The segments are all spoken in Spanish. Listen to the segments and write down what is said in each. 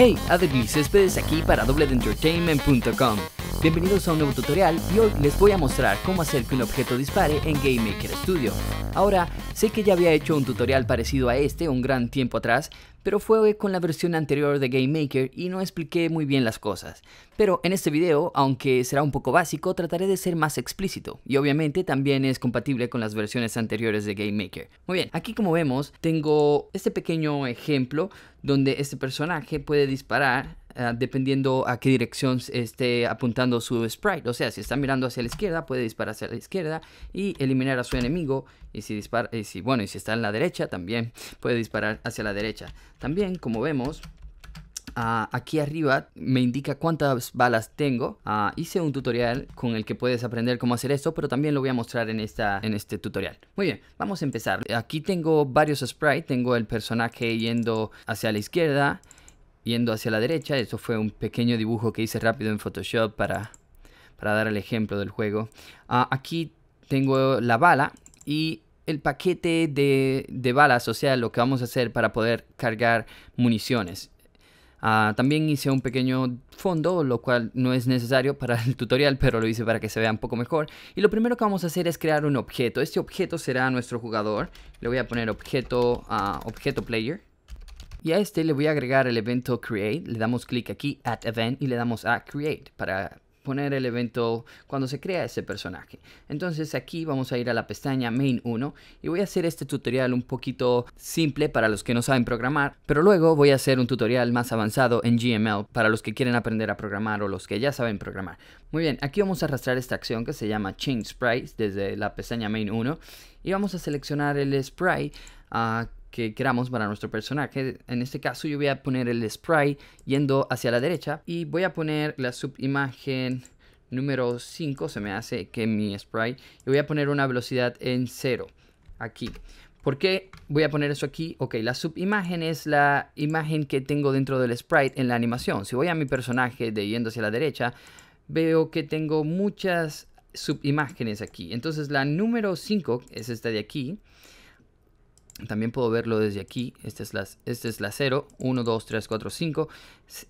Hey, Adri Céspedes aquí para dobledentertainment.com. Bienvenidos a un nuevo tutorial y hoy les voy a mostrar cómo hacer que un objeto dispare en Game Maker Studio. Ahora, sé que ya había hecho un tutorial parecido a este un gran tiempo atrás, pero fue con la versión anterior de Game Maker y no expliqué muy bien las cosas. Pero en este video, aunque será un poco básico, trataré de ser más explícito y obviamente también es compatible con las versiones anteriores de Game Maker. Muy bien, aquí como vemos tengo este pequeño ejemplo donde este personaje puede disparar Ah, dependiendo a qué dirección esté apuntando su sprite. O sea, si está mirando hacia la izquierda, puede disparar hacia la izquierda y eliminar a su enemigo. Y si y si, bueno, y si está en la derecha, también puede disparar hacia la derecha. También, como vemos, ah, aquí arriba me indica cuántas balas tengo. Ah, hice un tutorial con el que puedes aprender cómo hacer esto, pero también lo voy a mostrar en, esta, en este tutorial. Muy bien, vamos a empezar. Aquí tengo varios sprites. Tengo el personaje yendo hacia la izquierda yendo hacia la derecha. Eso fue un pequeño dibujo que hice rápido en Photoshop para, para dar el ejemplo del juego. Ah, aquí tengo la bala y el paquete de, balas, o sea, lo que vamos a hacer para poder cargar municiones. Ah, también hice un pequeño fondo, lo cual no es necesario para el tutorial, pero lo hice para que se vea un poco mejor. Y lo primero que vamos a hacer es crear un objeto. Este objeto será nuestro jugador. Le voy a poner objeto, ah, objeto player. Y a este le voy a agregar el evento create, le damos clic aquí at event y le damos a create para poner el evento cuando se crea ese personaje. Entonces aquí vamos a ir a la pestaña main 1 y voy a hacer este tutorial un poquito simple para los que no saben programar, pero luego voy a hacer un tutorial más avanzado en GML para los que quieren aprender a programar o los que ya saben programar. Muy bien, aquí vamos a arrastrar esta acción que se llama change Sprites desde la pestaña main 1 y vamos a seleccionar el sprite ah, que queramos para nuestro personaje. En este caso yo voy a poner el spray yendo hacia la derecha y voy a poner la subimagen número 5, se me hace que mi spray, y voy a poner una velocidad en 0 aquí. ¿Por qué voy a poner eso aquí? Ok, la subimagen es la imagen que tengo dentro del sprite en la animación. Si voy a mi personaje de yendo hacia la derecha, veo que tengo muchas subimágenes aquí. Entonces la número 5 es esta de aquí. También puedo verlo desde aquí. Esta este es la, es la 0, 1, 2, 3, 4, 5.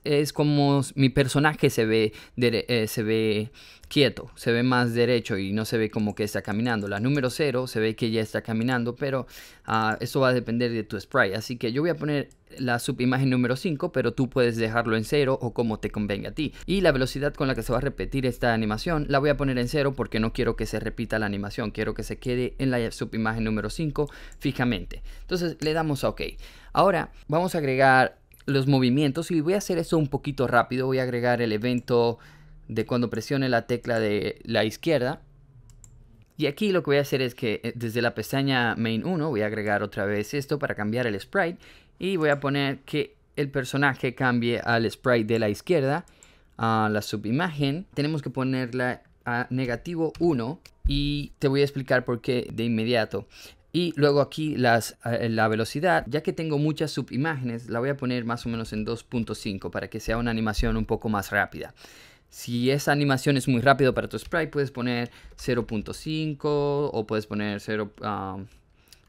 Es como mi personaje se ve, eh, se ve quieto, se ve más derecho y no se ve como que está caminando. La número 0 se ve que ya está caminando, pero ah, esto va a depender de tu spray, Así que yo voy a poner la subimagen número 5, pero tú puedes dejarlo en 0 o como te convenga a ti. Y la velocidad con la que se va a repetir esta animación la voy a poner en 0 porque no quiero que se repita la animación, quiero que se quede en la subimagen número 5 fijamente. Entonces le damos a OK. Ahora vamos a agregar los movimientos y voy a hacer eso un poquito rápido, voy a agregar el evento de cuando presione la tecla de la izquierda y aquí lo que voy a hacer es que eh, desde la pestaña main 1 voy a agregar otra vez esto para cambiar el sprite y voy a poner que el personaje cambie al sprite de la izquierda a la subimagen. Tenemos que ponerla a negativo 1 y te voy a explicar por qué de inmediato. Y luego aquí las, eh, la velocidad, ya que tengo muchas subimágenes, la voy a poner más o menos en 2.5 para que sea una animación un poco más rápida. Si esa animación es muy rápida para tu sprite, puedes poner 0.5 o puedes poner 0,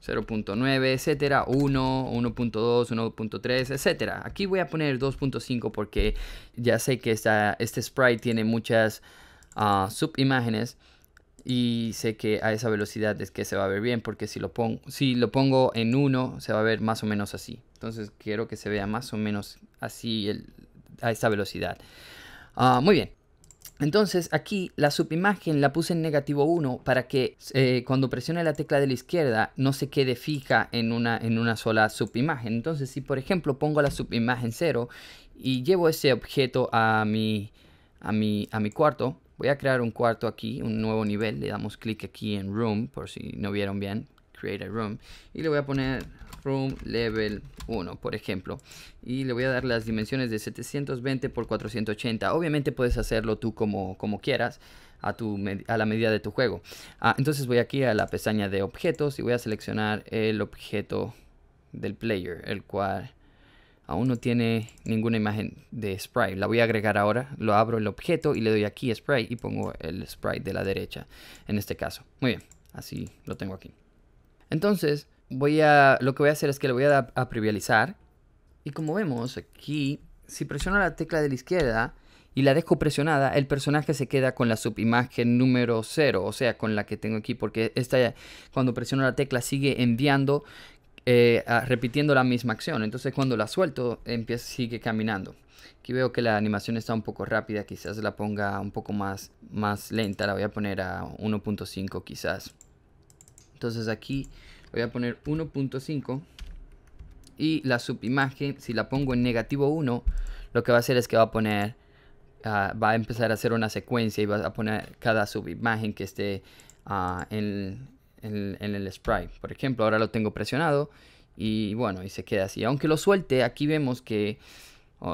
0.9, etcétera, 1, 1.2, 1.3, etcétera. Aquí voy a poner 2.5 porque ya sé que este sprite tiene muchas sub ah, subimágenes y sé que a esa velocidad es que se va a ver bien porque si lo pongo, si lo pongo en 1 se va a ver más o menos así. Entonces quiero que se vea más o menos así a esta velocidad. Ah, muy bien, entonces aquí la subimagen la puse en negativo 1 para que eh, cuando presione la tecla de la izquierda no se quede fija en una, en una sola subimagen. Entonces si por ejemplo pongo la subimagen 0 y llevo ese objeto a mi, a a mi cuarto, voy a crear un cuarto aquí, un nuevo nivel, le damos clic aquí en Room por si no vieron bien, Create a Room y le voy a poner room level 1, por ejemplo. Y le voy a dar las dimensiones de 720 por 480. Obviamente puedes hacerlo tú como, como quieras. A, tu, a la medida de tu juego. Ah, entonces voy aquí a la pestaña de objetos y voy a seleccionar el objeto del player, el cual aún no tiene ninguna imagen de sprite. La voy a agregar ahora. Lo abro el objeto y le doy aquí sprite y pongo el sprite de la derecha en este caso. Muy bien, así lo tengo aquí. Entonces, voy a, lo que voy a hacer es que le voy a dar a trivializar. Y como vemos aquí, si presiono la tecla de la izquierda y la dejo presionada, el personaje se queda con la subimagen número 0, o sea, con la que tengo aquí, porque esta, cuando presiono la tecla sigue enviando, eh, repitiendo la misma acción. Entonces cuando la suelto, empieza, sigue caminando. Aquí veo que la animación está un poco rápida, quizás la ponga un poco más, más lenta, la voy a poner a 1.5 quizás. Entonces aquí voy a poner 1.5 y la subimagen, si la pongo en negativo 1, lo que va a hacer es que va a poner, ah, va a empezar a hacer una secuencia y va a poner cada subimagen que esté ah, en, en, el sprite. Por ejemplo, ahora lo tengo presionado y bueno, y se queda así. Aunque lo suelte, aquí vemos que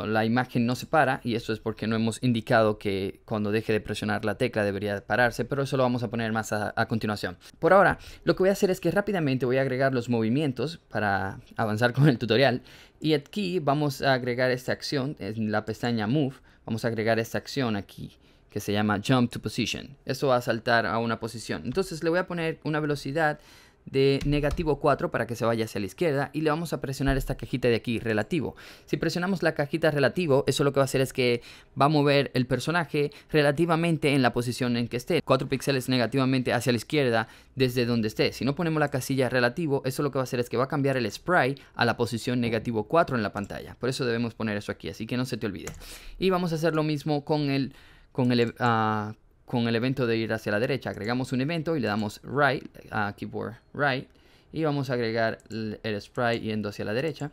la imagen no se para y eso es porque no hemos indicado que cuando deje de presionar la tecla debería pararse, pero eso lo vamos a poner más a, continuación. Por ahora, lo que voy a hacer es que rápidamente voy a agregar los movimientos para avanzar con el tutorial y aquí vamos a agregar esta acción en la pestaña Move, vamos a agregar esta acción aquí que se llama Jump to Position. Eso va a saltar a una posición. Entonces le voy a poner una velocidad de negativo 4 para que se vaya hacia la izquierda y le vamos a presionar esta cajita de aquí, relativo. Si presionamos la cajita relativo, eso lo que va a hacer es que va a mover el personaje relativamente en la posición en que esté. 4 píxeles negativamente hacia la izquierda desde donde esté. Si no ponemos la casilla relativo, eso lo que va a hacer es que va a cambiar el spray a la posición negativo 4 en la pantalla. Por eso debemos poner eso aquí, así que no se te olvide. Y vamos a hacer lo mismo con el, con el, ah, con el evento de ir hacia la derecha. Agregamos un evento y le damos right, a keyboard right, y vamos a agregar el, sprite yendo hacia la derecha.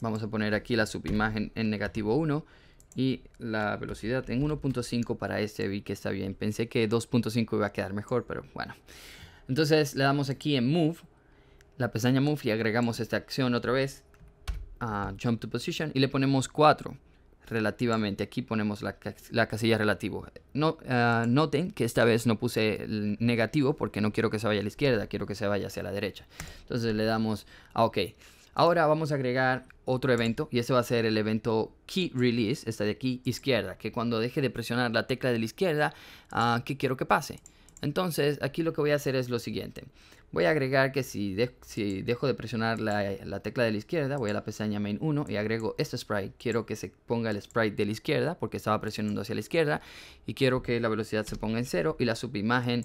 Vamos a poner aquí la subimagen en negativo 1 y la velocidad en 1.5 para este vi que está bien. Pensé que 2.5 iba a quedar mejor, pero bueno. Entonces le damos aquí en Move, la pestaña Move y agregamos esta acción otra vez. a jump to position y le ponemos 4 relativamente. Aquí ponemos la, casilla relativo. No, ah, noten que esta vez no puse el negativo porque no quiero que se vaya a la izquierda, quiero que se vaya hacia la derecha. Entonces le damos a OK. Ahora vamos a agregar otro evento y ese va a ser el evento Key Release, esta de aquí izquierda, que cuando deje de presionar la tecla de la izquierda, que ah, ¿qué quiero que pase? Entonces aquí lo que voy a hacer es lo siguiente. Voy a agregar que si, si dejo de presionar la, tecla de la izquierda, voy a la pestaña main 1 y agrego este sprite. Quiero que se ponga el sprite de la izquierda porque estaba presionando hacia la izquierda y quiero que la velocidad se ponga en 0 y la subimagen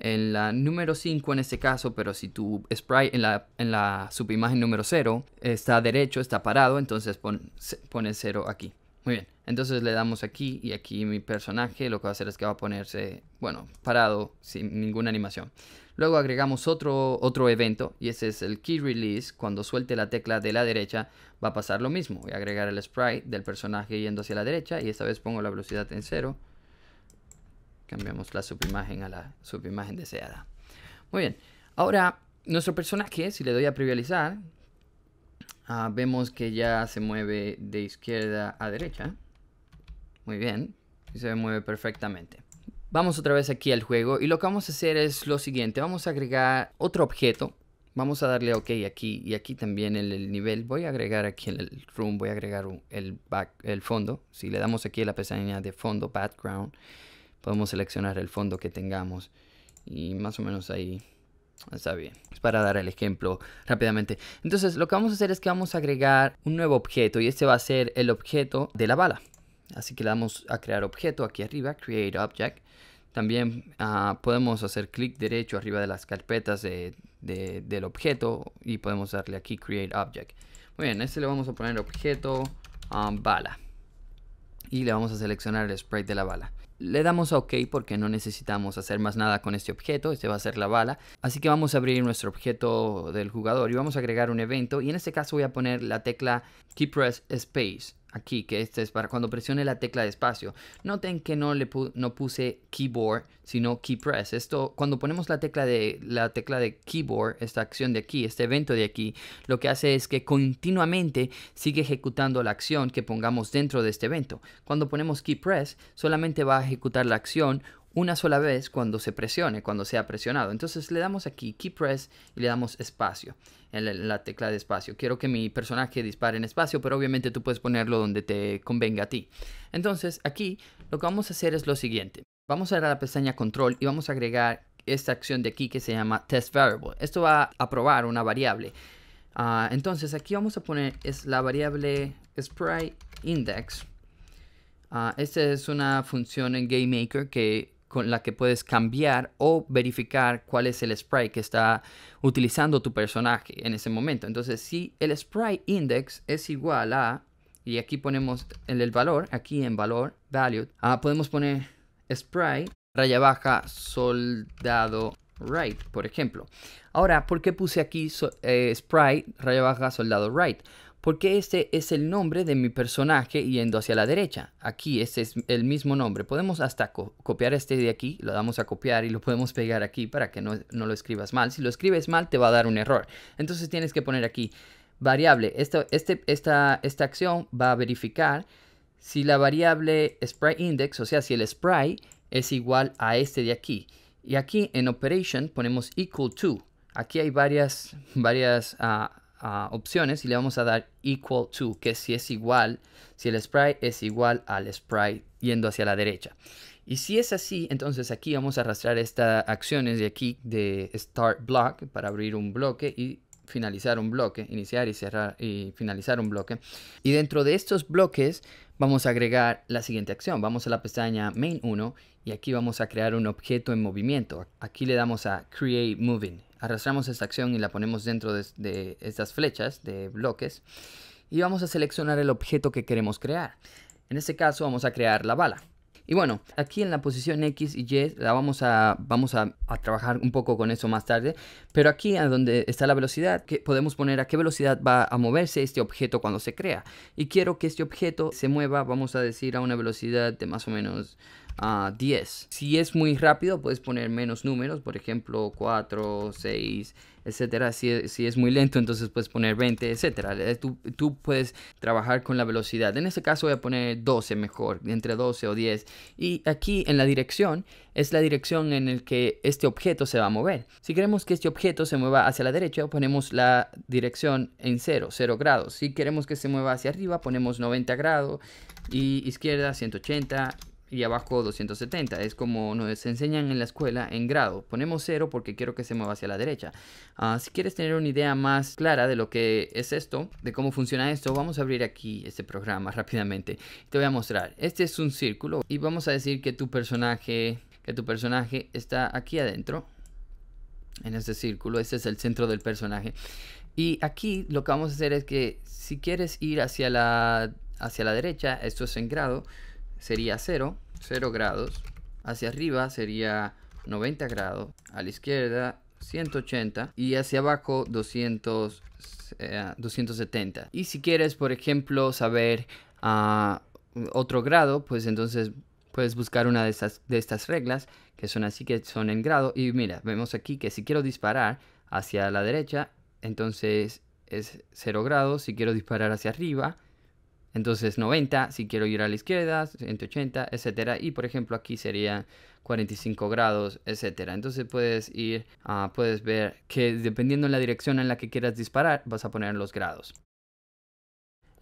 en la número 5 en este caso, pero si tu sprite en la, en la subimagen número 0 está derecho, está parado, entonces pone 0 aquí. Muy bien, entonces le damos aquí y aquí mi personaje lo que va a hacer es que va a ponerse, bueno, parado sin ninguna animación. Luego agregamos otro, otro evento y ese es el key release. Cuando suelte la tecla de la derecha va a pasar lo mismo. Voy a agregar el sprite del personaje yendo hacia la derecha y esta vez pongo la velocidad en cero. Cambiamos la subimagen a la subimagen deseada. Muy bien. Ahora, nuestro personaje, si le doy a trivializar, ah, vemos que ya se mueve de izquierda a derecha. Muy bien. Y se mueve perfectamente. Vamos otra vez aquí al juego y lo que vamos a hacer es lo siguiente. Vamos a agregar otro objeto. Vamos a darle OK aquí y aquí también en el nivel. Voy a agregar aquí en el room, voy a agregar el, back, el fondo. Si le damos aquí la pestaña de fondo, background, podemos seleccionar el fondo que tengamos. Y más o menos ahí Está bien, es para dar el ejemplo rápidamente. Entonces, lo que vamos a hacer es que vamos a agregar un nuevo objeto y este va a ser el objeto de la bala. Así que le damos a crear objeto aquí arriba, create object. También ah, podemos hacer clic derecho arriba de las carpetas del objeto y podemos darle aquí Create Object. Muy bien, a este le vamos a poner objeto ah, bala y le vamos a seleccionar el sprite de la bala. Le damos a OK porque no necesitamos hacer más nada con este objeto, este va a ser la bala. Así que vamos a abrir nuestro objeto del jugador y vamos a agregar un evento y en este caso voy a poner la tecla Key Press Space aquí, que este es para cuando presione la tecla de espacio. Noten que no le puse keyboard, sino key press. Esto cuando ponemos la tecla de la tecla de keyboard, esta acción de aquí, este evento de aquí, lo que hace es que continuamente sigue ejecutando la acción que pongamos dentro de este evento. Cuando ponemos key press, solamente va a ejecutar la acción una sola vez cuando se presione, cuando sea presionado. Entonces le damos aquí Key Press y le damos espacio, en la, tecla de espacio. Quiero que mi personaje dispare en espacio, pero obviamente tú puedes ponerlo donde te convenga a ti. Entonces aquí lo que vamos a hacer es lo siguiente. Vamos a ir a la pestaña Control y vamos a agregar esta acción de aquí que se llama Test Variable. Esto va a probar una variable. Ah, entonces aquí vamos a poner es la variable sprite index. Ah, esta es una función en GameMaker que con la que puedes cambiar o verificar cuál es el sprite que está utilizando tu personaje en ese momento. Entonces, si el sprite index es igual a, y aquí ponemos el, valor, aquí en valor, value, ah, podemos poner sprite raya baja soldado right, por ejemplo. Ahora, ¿por qué puse aquí eh, sprite raya baja soldado right? porque este es el nombre de mi personaje yendo hacia la derecha. Aquí este es el mismo nombre. Podemos hasta copiar este de aquí, lo damos a copiar y lo podemos pegar aquí para que no, lo escribas mal. Si lo escribes mal te va a dar un error. Entonces tienes que poner aquí variable. Este, esta, esta acción va a verificar si la variable sprite index, o sea, si el sprite es igual a este de aquí. Y aquí en operation ponemos equal to. Aquí hay varias, varias ah, opciones y le vamos a dar equal to, que si es igual, si el sprite es igual al sprite yendo hacia la derecha. Y si es así, entonces aquí vamos a arrastrar estas acciones de aquí de start block para abrir un bloque y finalizar un bloque, iniciar y cerrar y finalizar un bloque. Y dentro de estos bloques vamos a agregar la siguiente acción. Vamos a la pestaña main 1 y aquí vamos a crear un objeto en movimiento. Aquí le damos a create moving arrastramos esta acción y la ponemos dentro de, estas flechas de bloques y vamos a seleccionar el objeto que queremos crear. En este caso vamos a crear la bala. Y bueno, aquí en la posición X y Y la vamos a, vamos a, a, trabajar un poco con eso más tarde. Pero aquí a donde está la velocidad, que podemos poner a qué velocidad va a moverse este objeto cuando se crea. Y quiero que este objeto se mueva, vamos a decir, a una velocidad de más o menos 10. Si es muy rápido, puedes poner menos números, por ejemplo, 4, 6, etcétera. Si es, si es muy lento, entonces puedes poner 20, etcétera. Eh, tú, puedes trabajar con la velocidad. En este caso voy a poner 12 mejor, entre 12 o 10. Y aquí en la dirección es la dirección en la que este objeto se va a mover. Si queremos que este objeto se mueva hacia la derecha, ponemos la dirección en 0, 0 grados. Si queremos que se mueva hacia arriba, ponemos 90 grados y izquierda 180 y abajo 270. Es como nos enseñan en la escuela en grado. Ponemos 0 porque quiero que se mueva hacia la derecha. Ah, si quieres tener una idea más clara de lo que es esto, de cómo funciona esto, vamos a abrir aquí este programa rápidamente. Te voy a mostrar. Este es un círculo y vamos a decir que tu personaje, que tu personaje está aquí adentro. En este círculo, este es el centro del personaje. Y aquí lo que vamos a hacer es que si quieres ir hacia la, hacia la derecha, esto es en grado, sería 0, 0 grados. Hacia arriba sería 90 grados. A la izquierda 180 y hacia abajo 200, 270. Eh, y si quieres, por ejemplo, saber ah, otro grado, pues entonces puedes buscar una de de estas reglas que son así que son en grado. Y mira, vemos aquí que si quiero disparar hacia la derecha, entonces es 0 grados. Si quiero disparar hacia arriba, entonces 90 si quiero ir a la izquierda, 180, etcétera. Y por ejemplo aquí sería 45 grados, etcétera. Entonces puedes ir, ah, puedes ver que dependiendo de la dirección en la que quieras disparar, vas a poner los grados.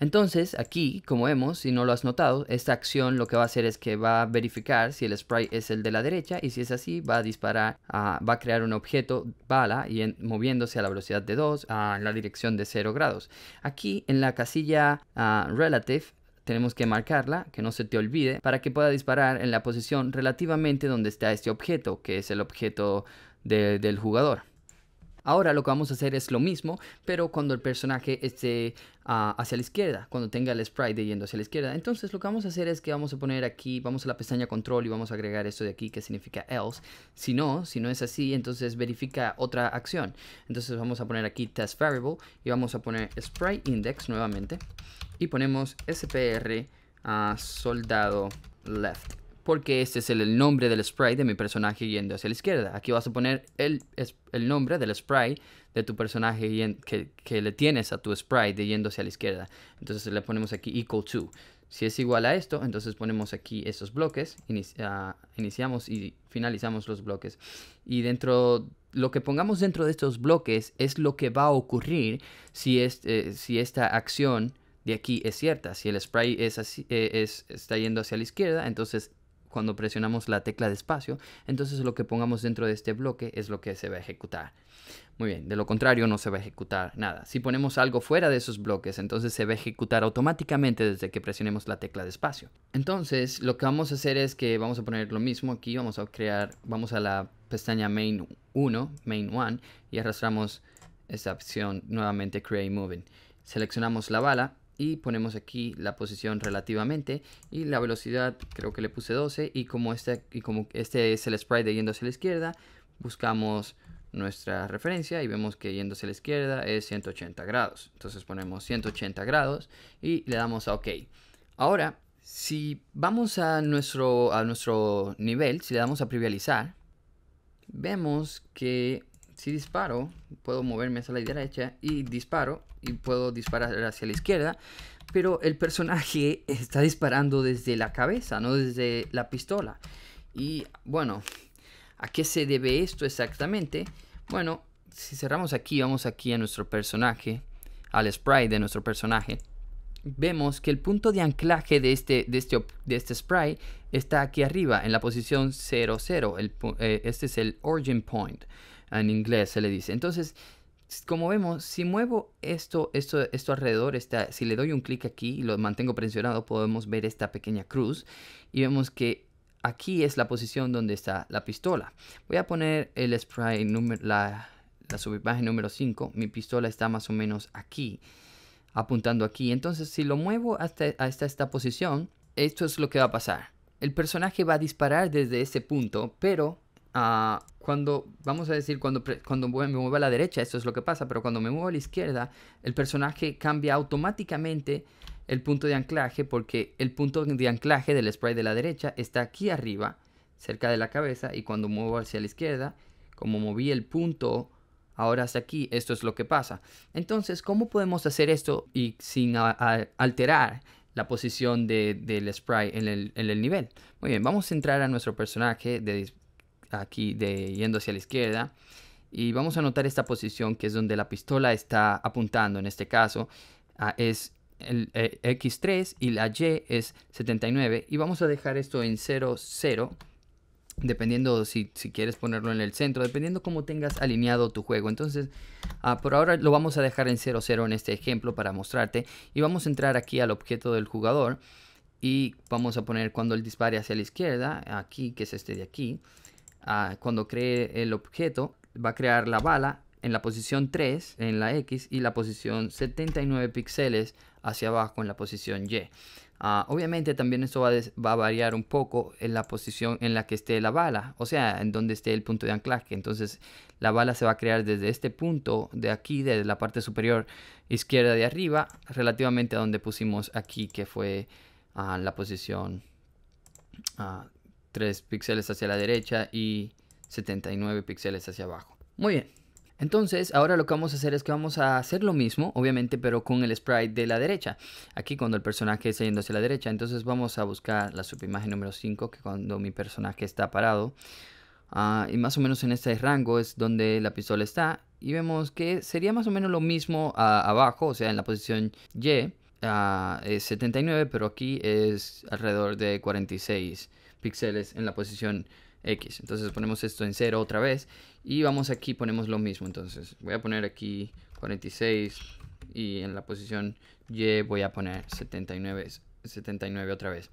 Entonces, aquí, como vemos, si no lo has notado, esta acción lo que va a hacer es que va a verificar si el sprite es el de la derecha y si es así, va a disparar, ah, va a crear un objeto bala y en, moviéndose a la velocidad de 2 a la dirección de 0 grados. Aquí en la casilla ah, relative tenemos que marcarla, que no se te olvide, para que pueda disparar en la posición relativamente donde está este objeto, que es el objeto del jugador. Ahora lo que vamos a hacer es lo mismo, pero cuando el personaje esté ah, hacia la izquierda, cuando tenga el sprite yendo hacia la izquierda. Entonces lo que vamos a hacer es que vamos a poner aquí, vamos a la pestaña control y vamos a agregar esto de aquí que significa else. Si no, si no es así, entonces verifica otra acción. Entonces vamos a poner aquí test variable y vamos a poner sprite index nuevamente y ponemos spr ah, soldado left porque este es el, nombre del sprite de mi personaje yendo hacia la izquierda. Aquí vas a poner el, el nombre del sprite de tu personaje que, que, le tienes a tu sprite de yendo hacia la izquierda. Entonces le ponemos aquí equal to. Si es igual a esto, entonces ponemos aquí estos bloques, ah, iniciamos y finalizamos los bloques. Y dentro lo que pongamos dentro de estos bloques es lo que va a ocurrir si, eh, si esta acción de aquí es cierta. Si el Sprite es eh, es, está yendo hacia la izquierda, entonces cuando presionamos la tecla de espacio, entonces lo que pongamos dentro de este bloque es lo que se va a ejecutar. Muy bien, de lo contrario no se va a ejecutar nada. Si ponemos algo fuera de esos bloques, entonces se va a ejecutar automáticamente desde que presionemos la tecla de espacio. Entonces, lo que vamos a hacer es que vamos a poner lo mismo aquí, vamos a crear, vamos a la pestaña main 1, main 1, y arrastramos esta opción nuevamente create moving. Seleccionamos la bala y ponemos aquí la posición relativamente y la velocidad creo que le puse 12 y como este, como este es el sprite de yendo hacia la izquierda buscamos nuestra referencia y vemos que yendo hacia la izquierda es 180 grados entonces ponemos 180 grados y le damos a ok ahora si vamos a nuestro a nuestro nivel si le damos a privializar, vemos que si disparo, puedo moverme hacia la derecha y disparo y puedo disparar hacia la izquierda, pero el personaje está disparando desde la cabeza, no desde la pistola. Y bueno, ¿a qué se debe esto exactamente? Bueno, si cerramos aquí, vamos aquí a nuestro personaje, al sprite de nuestro personaje. Vemos que el punto de anclaje de este, de este, de este sprite está aquí arriba, en la posición 00. Eh, este es el origin point en inglés se le dice. Entonces, como vemos, si muevo esto, esto, alrededor, si le doy un clic aquí y lo mantengo presionado, podemos ver esta pequeña cruz y vemos que aquí es la posición donde está la pistola. Voy a poner el spray, número, la, la subimagen número 5, mi pistola está más o menos aquí, apuntando aquí. Entonces, si lo muevo hasta, hasta esta posición, esto es lo que va a pasar. El personaje va a disparar desde ese punto, pero cuando, vamos a decir, cuando, cuando me muevo a la derecha, esto es lo que pasa, pero cuando me muevo a la izquierda, el personaje cambia automáticamente el punto de anclaje porque el punto de anclaje del sprite de la derecha está aquí arriba, cerca de la cabeza, y cuando muevo hacia la izquierda, como moví el punto ahora hasta aquí, esto es lo que pasa. Entonces, ¿cómo podemos hacer esto y sin alterar la posición del sprite en el, en el nivel? Muy bien, vamos a entrar a nuestro personaje de aquí de yendo hacia la izquierda. Y vamos a notar esta posición que es donde la pistola está apuntando en este caso. Ah, es el, eh, X3 y la Y es 79. Y vamos a dejar esto en 0, 0. Dependiendo si, quieres ponerlo en el centro, dependiendo cómo tengas alineado tu juego. Entonces, ah, por ahora lo vamos a dejar en 0, 0 en este ejemplo para mostrarte. Y vamos a entrar aquí al objeto del jugador. Y vamos a poner cuando él dispare hacia la izquierda, aquí, que es este de aquí. Ah, cuando cree el objeto, va a crear la bala en la posición 3, en la X, y la posición 79 píxeles hacia abajo en la posición Y. Ah, obviamente también esto va, a variar un poco en la posición en la que esté la bala, o sea, en donde esté el punto de anclaje. Entonces la bala se va a crear desde este punto de aquí, desde la parte superior izquierda de arriba, relativamente a donde pusimos aquí, que fue ah, la posición 3 píxeles hacia la derecha y 79 píxeles hacia abajo. Muy bien. Entonces, ahora lo que vamos a hacer es que vamos a hacer lo mismo, obviamente, pero con el sprite de la derecha. Aquí cuando el personaje está yendo hacia la derecha, entonces vamos a buscar la subimagen número 5, que cuando mi personaje está parado. Ah, y más o menos en este rango es donde la pistola está. Y vemos que sería más o menos lo mismo ah, abajo, o sea, en la posición Y ah, es 79, pero aquí es alrededor de 46 píxeles en la posición X. Entonces ponemos esto en 0 otra vez y vamos aquí, ponemos lo mismo. Entonces voy a poner aquí 46 y en la posición Y voy a poner 79, 79 otra vez.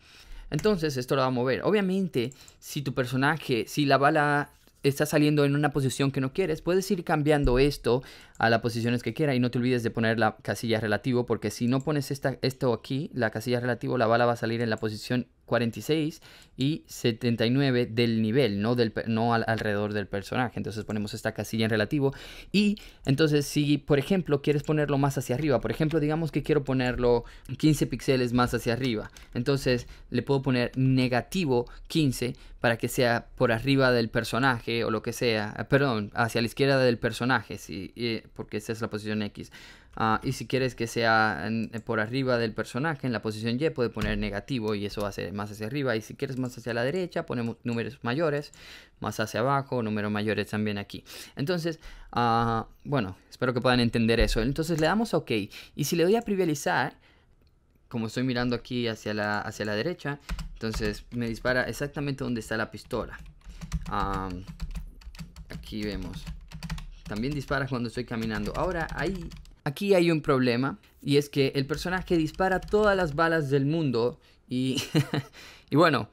Entonces esto lo va a mover. Obviamente, si tu personaje, si la bala está saliendo en una posición que no quieres, puedes ir cambiando esto a las posiciones que quiera y no te olvides de poner la casilla relativo porque si no pones esto aquí, la casilla relativo, la bala va a salir en la posición 46 y 79 del nivel, no, del, no alrededor del personaje. Entonces ponemos esta casilla en relativo. Y entonces si, por ejemplo, quieres ponerlo más hacia arriba, por ejemplo, digamos que quiero ponerlo 15 píxeles más hacia arriba. Entonces le puedo poner negativo 15 para que sea por arriba del personaje o lo que sea. Eh, perdón, hacia la izquierda del personaje, eh, porque esa es la posición X. Ah, y si quieres que sea eh, por arriba del personaje, en la posición Y, puede poner negativo y eso va a ser más hacia arriba. Y si quieres más hacia la derecha, ponemos números mayores, más hacia abajo, números mayores también aquí. Entonces, ah, bueno, espero que puedan entender eso. Entonces le damos a OK. Y si le doy a privilizar como estoy mirando aquí hacia la, hacia la derecha, entonces me dispara exactamente donde está la pistola. aquí vemos. También dispara cuando estoy caminando. Ahora hay Aquí hay un problema y es que el personaje dispara todas las balas del mundo y, y bueno,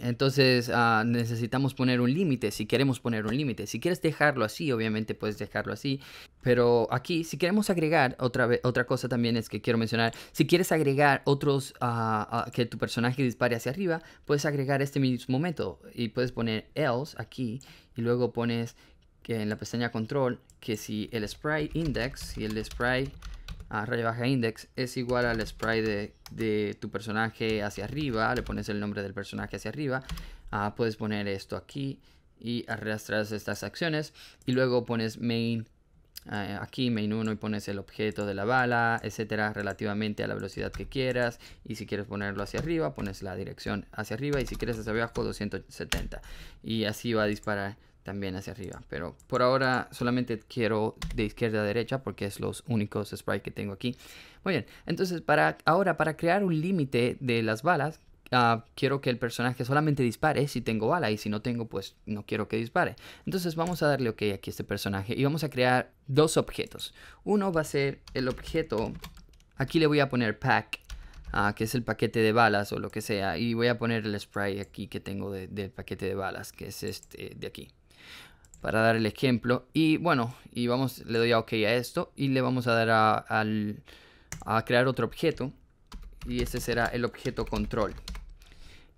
entonces ah, necesitamos poner un límite, si queremos poner un límite. Si quieres dejarlo así, obviamente puedes dejarlo así. Pero aquí, si queremos agregar, otra, otra cosa también es que quiero mencionar, si quieres agregar otros, ah, ah, que tu personaje dispare hacia arriba, puedes agregar este mismo método y puedes poner else aquí y luego pones que en la pestaña control que si el spray index, si el spray ah, a baja index es igual al spray de, tu personaje hacia arriba, le pones el nombre del personaje hacia arriba, ah, puedes poner esto aquí y arrastras estas acciones y luego pones main ah, aquí main 1 y pones el objeto de la bala, etcétera, relativamente a la velocidad que quieras. Y si quieres ponerlo hacia arriba, pones la dirección hacia arriba. Y si quieres hacia abajo, 270. Y así va a disparar también hacia arriba. Pero por ahora solamente quiero de izquierda a derecha porque es los únicos spray que tengo aquí. Muy bien, entonces para, ahora para crear un límite de las balas, ah, quiero que el personaje solamente dispare si tengo bala y si no tengo pues no quiero que dispare. Entonces vamos a darle ok aquí a este personaje y vamos a crear dos objetos. Uno va a ser el objeto, aquí le voy a poner pack, ah, que es el paquete de balas o lo que sea, y voy a poner el spray aquí que tengo del paquete de balas, que es este de aquí para dar el ejemplo. Y bueno, y vamos, le doy a OK a esto y le vamos a dar a, a crear otro objeto. Y este será el objeto control.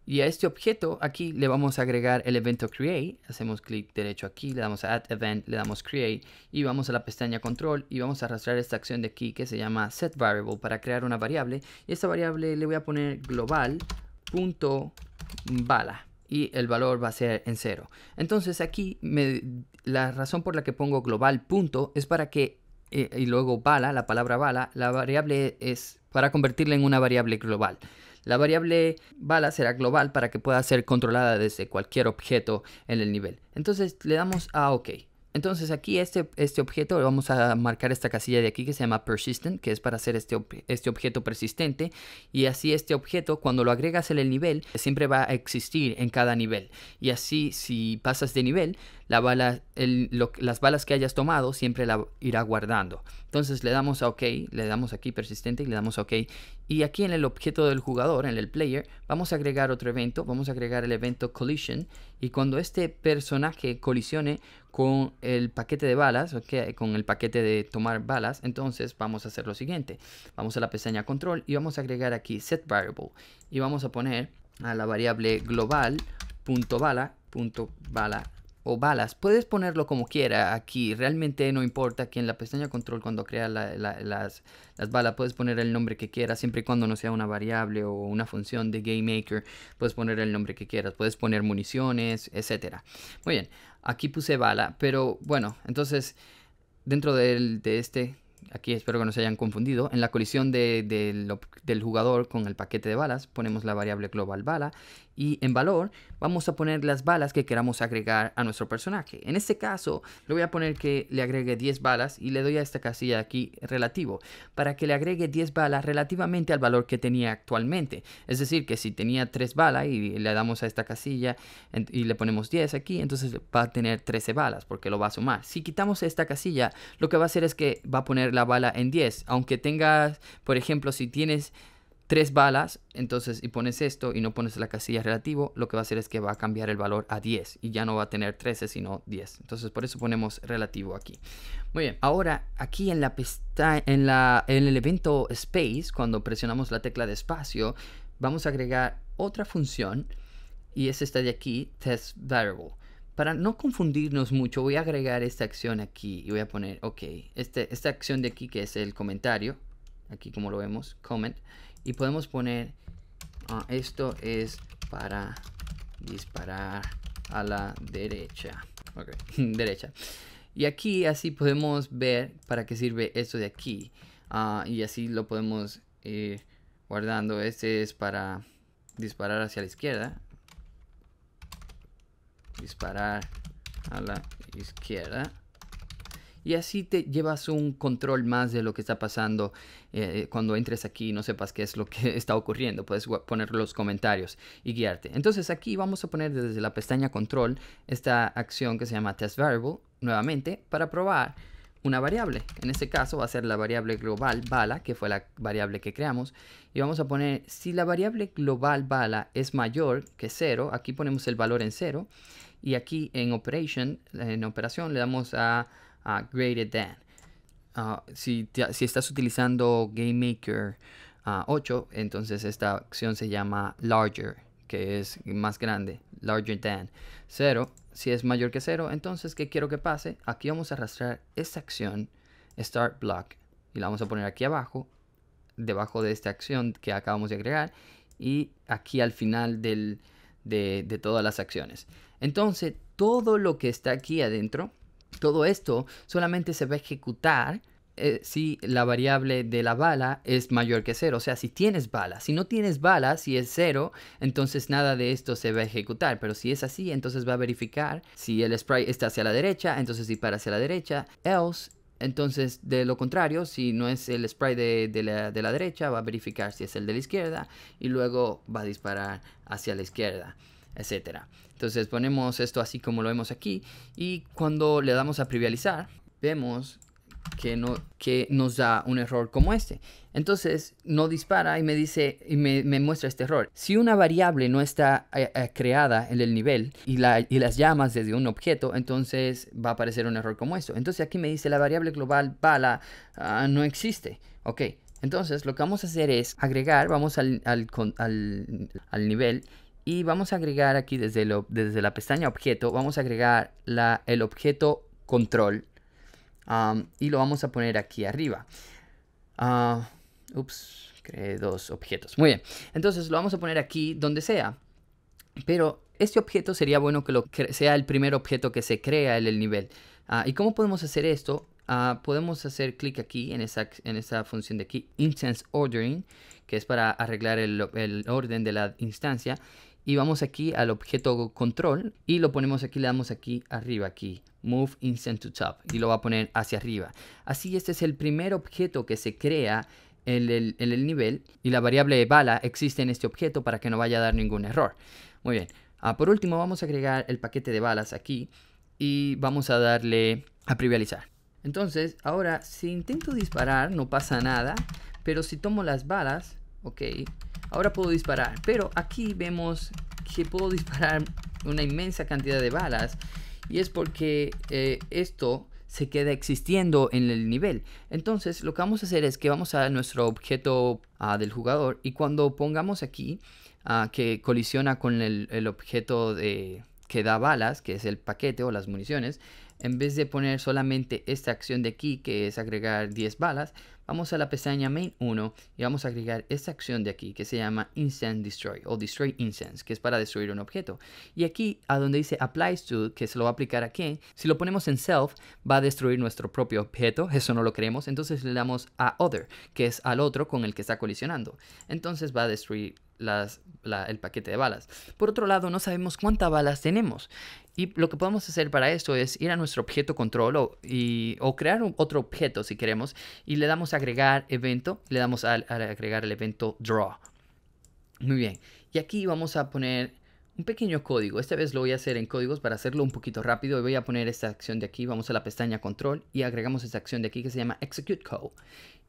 Y a este objeto aquí le vamos a agregar el evento create. Hacemos clic derecho aquí, le damos a add event, le damos create y vamos a la pestaña control y vamos a arrastrar esta acción de aquí que se llama set variable para crear una variable. Y esta variable le voy a poner global.bala y el valor va a ser en cero. Entonces aquí la razón por la que pongo global punto es para que, eh, y luego bala, la palabra bala, la variable es para convertirla en una variable global. La variable bala será global para que pueda ser controlada desde cualquier objeto en el nivel. Entonces le damos a OK. Entonces aquí este, este objeto, vamos a marcar esta casilla de aquí que se llama persistent, que es para hacer este, este objeto persistente. Y así este objeto, cuando lo agregas en el nivel, siempre va a existir en cada nivel. Y así si pasas de nivel, las balas que hayas tomado siempre la irá guardando. Entonces le damos a OK, le damos aquí persistente y le damos a OK. Y aquí en el objeto del jugador, en el player, vamos a agregar otro evento, vamos a agregar el evento collision y cuando este personaje colisione con el paquete de balas, con el paquete de tomar balas, entonces vamos a hacer lo siguiente. Vamos a la pestaña control y vamos a agregar aquí set variable y vamos a poner a la variable global o balas. Puedes ponerlo como quiera aquí, realmente no importa que en la pestaña control cuando crea las, balas puedes poner el nombre que quieras, siempre y cuando no sea una variable o una función de Game Maker puedes poner el nombre que quieras, puedes poner municiones, etcétera. Muy bien, aquí puse bala, pero bueno, entonces dentro de este aquí espero que no se hayan confundido, en la colisión del jugador con el paquete de balas ponemos la variable global bala y en valor vamos a poner las balas que queramos agregar a nuestro personaje. En este caso le voy a poner que le agregue 10 balas y le doy a esta casilla aquí relativo para que le agregue 10 balas relativamente al valor que tenía actualmente. Es decir que si tenía 3 balas y le damos a esta casilla y le ponemos 10 aquí entonces va a tener 13 balas porque lo va a sumar. Si quitamos esta casilla lo que va a hacer es que va a poner la bala en 10 aunque tengas por ejemplo si tienes tres balas, entonces, y pones esto y no pones la casilla relativo, lo que va a hacer es que va a cambiar el valor a 10 y ya no va a tener 13, sino 10. Entonces, por eso ponemos relativo aquí. Muy bien, ahora aquí en la en, la, el evento Space, cuando presionamos la tecla de espacio, vamos a agregar otra función y es esta de aquí, test variable. Para no confundirnos mucho, voy a agregar esta acción aquí y voy a poner, ok, este, esta acción de aquí que es el comentario, aquí como lo vemos, comment, y podemos poner ah, esto es para disparar a la derecha ok derecha y aquí así podemos ver para qué sirve esto de aquí ah, y así lo podemos ir guardando este es para disparar hacia la izquierda disparar a la izquierda y así te llevas un control más de lo que está pasando eh, cuando entres aquí y no sepas qué es lo que está ocurriendo. Puedes poner los comentarios y guiarte. Entonces aquí vamos a poner desde la pestaña control esta acción que se llama test variable nuevamente para probar una variable. En este caso va a ser la variable global bala, que fue la variable que creamos. Y vamos a poner, si la variable global bala es mayor que cero, aquí ponemos el valor en cero. Y aquí en operation, en operación, le damos a greater than. Ah, si, estás utilizando GameMaker 8, ah, entonces esta acción se llama larger, que es más grande, larger than 0. Si es mayor que 0, entonces, ¿qué quiero que pase? Aquí vamos a arrastrar esta acción, start block, y la vamos a poner aquí abajo, debajo de esta acción que acabamos de agregar, y aquí al final de todas las acciones. Entonces, todo lo que está aquí adentro, todo esto solamente se va a ejecutar eh, si la variable de la bala es mayor que cero, o sea, si tienes bala. Si no tienes bala, si es cero, entonces nada de esto se va a ejecutar, pero si es así, entonces va a verificar si el sprite está hacia la derecha, entonces dispara hacia la derecha, else entonces, de lo contrario, si no es el spray de, la, derecha, va a verificar si es el de la izquierda y luego va a disparar hacia la izquierda etcétera. Entonces ponemos esto así como lo vemos aquí y cuando le damos a privializar, vemos que, no, que nos da un error como este. Entonces no dispara y me dice y me, muestra este error. Si una variable no está eh, eh, creada en el nivel y, la, y las llamas desde un objeto, entonces va a aparecer un error como esto. Entonces aquí me dice la variable global bala ah, no existe. Ok, entonces lo que vamos a hacer es agregar, vamos al, al nivel y vamos a agregar aquí desde, desde la pestaña objeto, vamos a agregar la, el objeto control um, y lo vamos a poner aquí arriba. Uh, ups, creé dos objetos. Muy bien, entonces lo vamos a poner aquí donde sea. Pero este objeto sería bueno que lo sea el primer objeto que se crea en el nivel. Ah, ¿Y cómo podemos hacer esto? Ah, podemos hacer clic aquí en esa, en función de aquí, Instance Ordering, que es para arreglar el, el orden de la instancia y vamos aquí al objeto control y lo ponemos aquí, le damos aquí arriba, aquí, move instant to top y lo va a poner hacia arriba. Así este es el primer objeto que se crea en el, nivel y la variable bala existe en este objeto para que no vaya a dar ningún error. Muy bien, ah, por último vamos a agregar el paquete de balas aquí y vamos a darle a trivializar. Entonces, ahora si intento disparar no pasa nada, pero si tomo las balas Ok, ahora puedo disparar, pero aquí vemos que puedo disparar una inmensa cantidad de balas y es porque eh, esto se queda existiendo en el nivel. Entonces lo que vamos a hacer es que vamos a nuestro objeto ah, del jugador y cuando pongamos aquí ah, que colisiona con el, el objeto de, que da balas, que es el paquete o las municiones, en vez de poner solamente esta acción de aquí, que es agregar 10 balas, vamos a la pestaña Main 1 y vamos a agregar esta acción de aquí, que se llama Instant Destroy o Destroy Incense, que es para destruir un objeto. Y aquí, a donde dice Applies to, que se lo va a aplicar a si lo ponemos en Self, va a destruir nuestro propio objeto, eso no lo queremos, entonces le damos a Other, que es al otro con el que está colisionando. Entonces va a destruir las, el paquete de balas. Por otro lado, no sabemos cuántas balas tenemos. Y lo que podemos hacer para esto es ir a nuestro objeto control o, crear otro objeto si queremos y le damos agregar evento, le damos a, agregar el evento draw. Muy bien, y aquí vamos a poner un pequeño código. Esta vez lo voy a hacer en códigos para hacerlo un poquito rápido. Y voy a poner esta acción de aquí. Vamos a la pestaña control y agregamos esta acción de aquí que se llama execute code.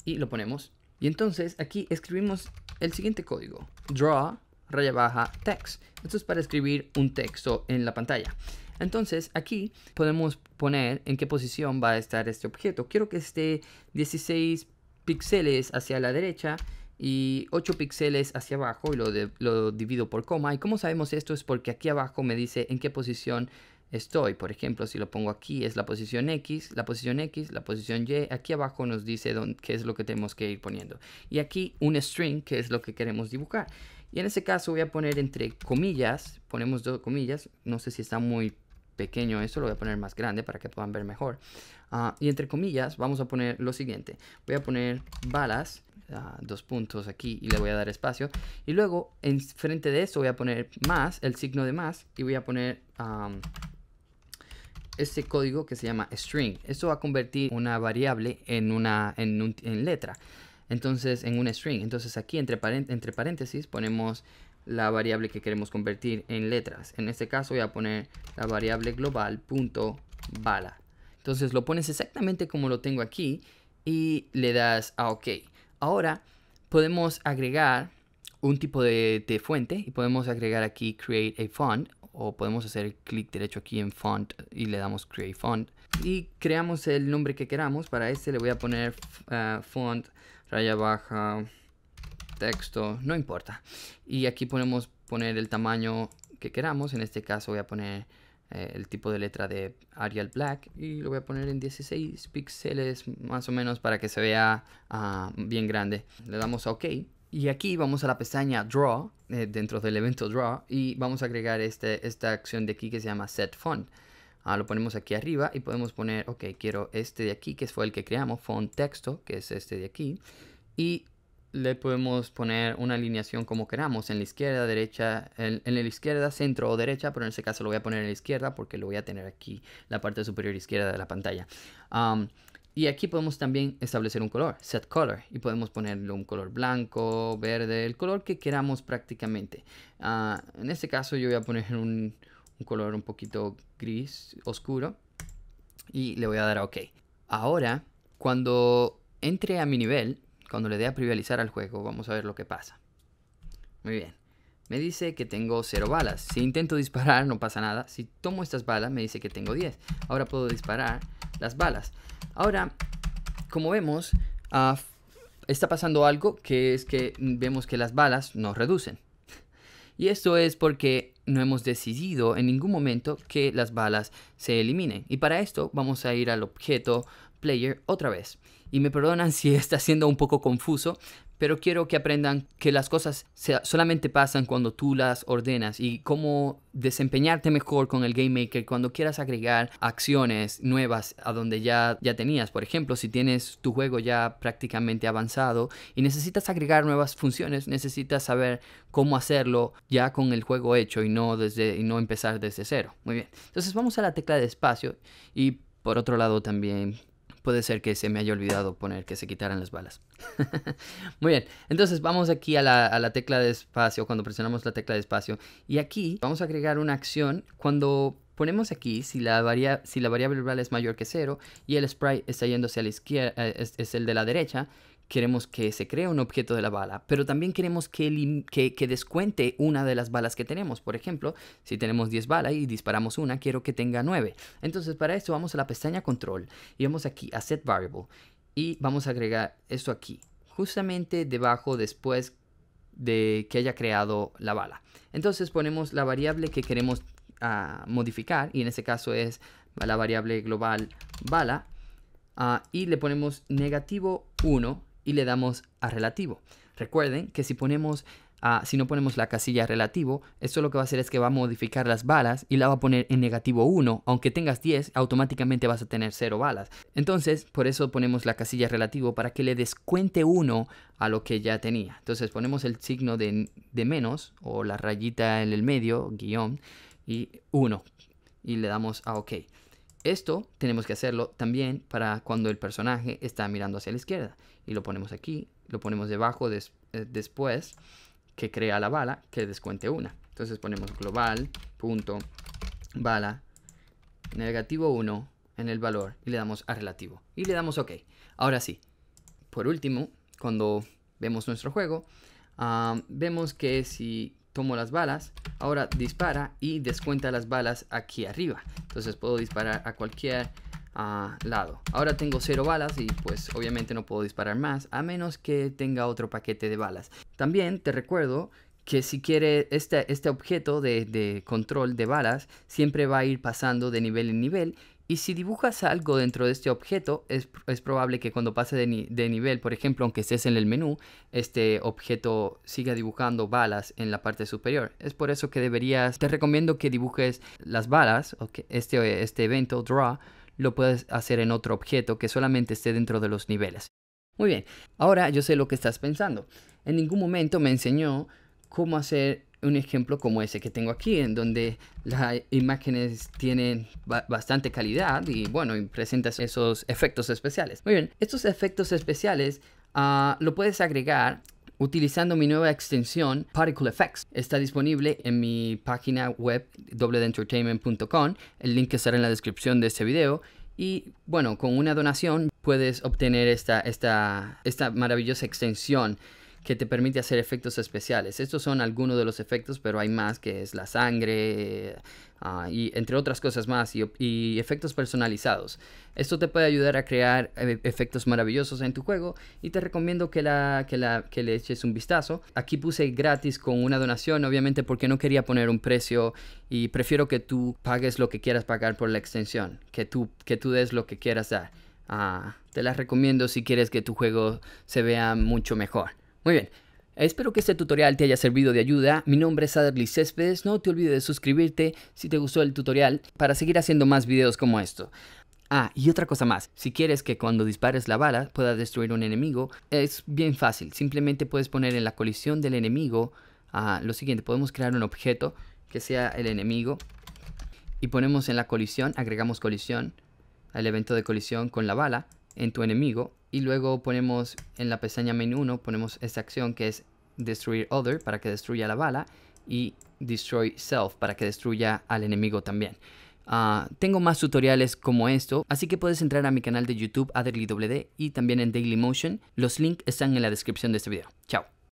Y lo ponemos y entonces aquí escribimos el siguiente código, draw raya baja text. Esto es para escribir un texto en la pantalla. Entonces aquí podemos poner en qué posición va a estar este objeto. Quiero que esté 16 píxeles hacia la derecha y 8 píxeles hacia abajo y lo, lo divido por coma. ¿Y cómo sabemos esto? Es porque aquí abajo me dice en qué posición estoy. Por ejemplo, si lo pongo aquí es la posición X, la posición X, la posición Y. Aquí abajo nos dice qué es lo que tenemos que ir poniendo. Y aquí un string, que es lo que queremos dibujar. Y en ese caso voy a poner entre comillas, ponemos dos comillas, no sé si está muy pequeño esto, lo voy a poner más grande para que puedan ver mejor. Ah, y entre comillas vamos a poner lo siguiente, voy a poner balas, ah, dos puntos aquí y le voy a dar espacio. Y luego enfrente de eso voy a poner más, el signo de más, y voy a poner este código que se llama string. Esto va a convertir una variable en, una, en, letra. Entonces, en un string. Entonces aquí entre, entre paréntesis ponemos la variable que queremos convertir en letras. En este caso voy a poner la variable global punto bala. Entonces lo pones exactamente como lo tengo aquí y le das a OK. Ahora podemos agregar un tipo de, de fuente y podemos agregar aquí create a font o podemos hacer clic derecho aquí en font y le damos create font y creamos el nombre que queramos para este le voy a poner eh, font raya baja texto no importa y aquí podemos poner el tamaño que queramos en este caso voy a poner eh, el tipo de letra de Arial Black y lo voy a poner en 16 píxeles más o menos para que se vea ah, bien grande le damos a ok y aquí vamos a la pestaña Draw, eh, dentro del evento Draw, y vamos a agregar este, esta acción de aquí que se llama Set Font. Ah, lo ponemos aquí arriba y podemos poner, ok, quiero este de aquí, que fue el que creamos, font texto, que es este de aquí. Y le podemos poner una alineación como queramos, en la izquierda, derecha, en, la izquierda, centro o derecha, pero en este caso lo voy a poner en la izquierda porque lo voy a tener aquí, la parte superior izquierda de la pantalla. Y aquí podemos también establecer un color, set color, y podemos ponerle un color blanco, verde, el color que queramos prácticamente. Ah, en este caso yo voy a poner un, un color un poquito gris, oscuro, y le voy a dar a OK. Ahora, cuando entre a mi nivel, cuando le dé a privializar al juego, vamos a ver lo que pasa. Muy bien me dice que tengo 0 balas. Si intento disparar, no pasa nada. Si tomo estas balas, me dice que tengo 10. Ahora puedo disparar las balas. Ahora, como vemos, ah, está pasando algo que es que vemos que las balas nos reducen. Y esto es porque no hemos decidido en ningún momento que las balas se eliminen. Y para esto vamos a ir al objeto player otra vez. Y me perdonan si está siendo un poco confuso, pero quiero que aprendan que las cosas solamente pasan cuando tú las ordenas y cómo desempeñarte mejor con el Game Maker cuando quieras agregar acciones nuevas a donde ya, ya tenías. Por ejemplo, si tienes tu juego ya prácticamente avanzado y necesitas agregar nuevas funciones, necesitas saber cómo hacerlo ya con el juego hecho y no, desde, y no empezar desde cero. Muy bien. Entonces vamos a la tecla de espacio y por otro lado también puede ser que se me haya olvidado poner que se quitaran las balas. Muy bien, entonces vamos aquí a la, tecla de espacio, cuando presionamos la tecla de espacio, y aquí vamos a agregar una acción cuando ponemos aquí si la, si la variable verbal es mayor que cero y el sprite está yéndose a la izquierda, eh, es el de la derecha, queremos que se cree un objeto de la bala, pero también queremos que, descuente una de las balas que tenemos. Por ejemplo, si tenemos 10 balas y disparamos una, quiero que tenga 9. Entonces para esto vamos a la pestaña control y vamos aquí a set variable y vamos a agregar esto aquí, justamente debajo después de que haya creado la bala. Entonces ponemos la variable que queremos ah, modificar y en este caso es la variable global bala ah, y le ponemos negativo 1 y le damos a relativo. Recuerden que si ponemos ah, si no ponemos la casilla relativo, esto lo que va a hacer es que va a modificar las balas y la va a poner en negativo 1. Aunque tengas 10, automáticamente vas a tener 0 balas. Entonces, por eso ponemos la casilla relativo para que le descuente 1 a lo que ya tenía. Entonces ponemos el signo de, de menos o la rayita en el medio, guión, y 1. Y le damos a OK. Esto tenemos que hacerlo también para cuando el personaje está mirando hacia la izquierda y lo ponemos aquí, lo ponemos debajo eh, después que crea la bala, que descuente una. Entonces ponemos global, punto, bala, negativo 1 en el valor y le damos a relativo. Y le damos OK. Ahora sí, por último, cuando vemos nuestro juego, ah, vemos que si tomo las balas, ahora dispara y descuenta las balas aquí arriba. Entonces puedo disparar a cualquier lado. Ahora tengo cero balas y pues obviamente no puedo disparar más a menos que tenga otro paquete de balas. También te recuerdo que si quieres, este, este objeto de, control de balas siempre va a ir pasando de nivel en nivel y si dibujas algo dentro de este objeto, es, probable que cuando pase de, nivel, por ejemplo, aunque estés en el menú, este objeto siga dibujando balas en la parte superior. Es por eso que deberías, te recomiendo que dibujes las balas, este, este evento, draw, lo puedes hacer en otro objeto que solamente esté dentro de los niveles. Muy bien, ahora yo sé lo que estás pensando. En ningún momento me enseñó cómo hacer un ejemplo como ese que tengo aquí, en donde las imágenes tienen bastante calidad y bueno, y presentas esos efectos especiales. Muy bien, estos efectos especiales ah, lo puedes agregar utilizando mi nueva extensión Particle Effects. Está disponible en mi página web www.entertainment.com, el link estará en la descripción de este video. Y bueno, con una donación puedes obtener esta, esta, esta maravillosa extensión que te permite hacer efectos especiales. Estos son algunos de los efectos, pero hay más que es la sangre eh, ah, y entre otras cosas más y, efectos personalizados. Esto te puede ayudar a crear eh, efectos maravillosos en tu juego y te recomiendo que, la, le eches un vistazo. Aquí puse gratis con una donación, obviamente porque no quería poner un precio y prefiero que tú pagues lo que quieras pagar por la extensión, que tú, que tú des lo que quieras dar. Ah, te las recomiendo si quieres que tu juego se vea mucho mejor. Muy bien, espero que este tutorial te haya servido de ayuda. Mi nombre es Adderly Céspedes, no te olvides de suscribirte si te gustó el tutorial para seguir haciendo más videos como esto. Ah, y otra cosa más, si quieres que cuando dispares la bala pueda destruir un enemigo, es bien fácil, simplemente puedes poner en la colisión del enemigo ah, lo siguiente, podemos crear un objeto que sea el enemigo y ponemos en la colisión, agregamos colisión al evento de colisión con la bala en tu enemigo y luego ponemos en la pestaña main 1, ponemos esta acción que es destruir other para que destruya la bala y destroy self para que destruya al enemigo también. Ah, tengo más tutoriales como esto, así que puedes entrar a mi canal de YouTube AderlyWD y también en Dailymotion. Los links están en la descripción de este video. Chao.